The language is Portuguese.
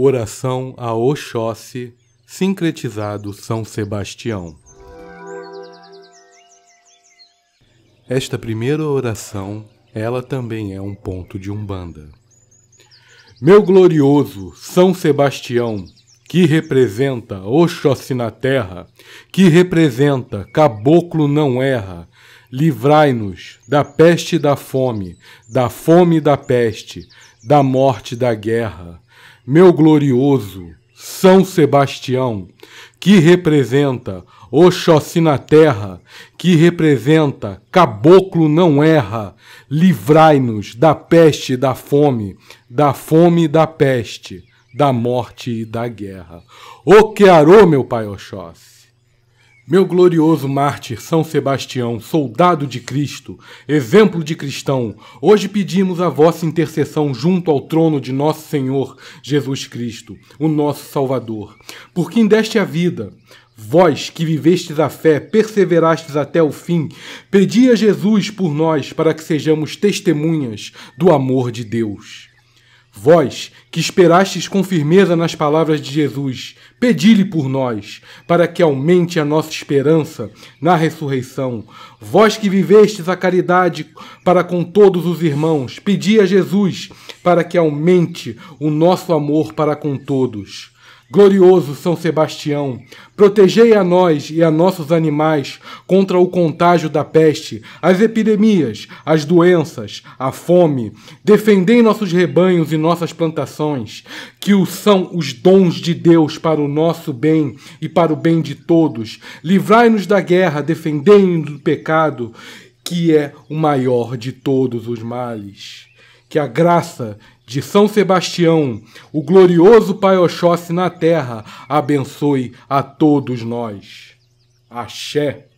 Oração a Oxóssi, sincretizado São Sebastião. Esta primeira oração, ela também é um ponto de umbanda. Meu glorioso São Sebastião, que representa Oxóssi na terra, que representa caboclo não erra, livrai-nos da peste e da fome, da fome e da peste, da morte e da guerra meu glorioso São Sebastião, que representa Oxóssi na terra, que representa caboclo não erra, livrai-nos da peste e da fome, da fome e da peste, da morte e da guerra. O que arou, meu pai Oxóssi? Meu glorioso mártir São Sebastião, soldado de Cristo, exemplo de cristão, hoje pedimos a vossa intercessão junto ao trono de nosso Senhor Jesus Cristo, o nosso Salvador. Por quem deste a vida, Vós que vivestes a fé, perseverastes até o fim, pedi a Jesus por nós para que sejamos testemunhas do amor de Deus. Vós, que esperastes com firmeza nas palavras de Jesus, pedi-lhe por nós, para que aumente a nossa esperança na ressurreição. Vós que vivestes a caridade para com todos os irmãos, pedi a Jesus para que aumente o nosso amor para com todos. Glorioso São Sebastião, protegei a nós e a nossos animais contra o contágio da peste, as epidemias, as doenças, a fome. Defendei nossos rebanhos e nossas plantações, que são os dons de Deus para o nosso bem e para o bem de todos. Livrai-nos da guerra, defendei-nos do pecado, que é o maior de todos os males que a graça de São Sebastião, o glorioso Pai Oxóssi na terra, abençoe a todos nós. Axé.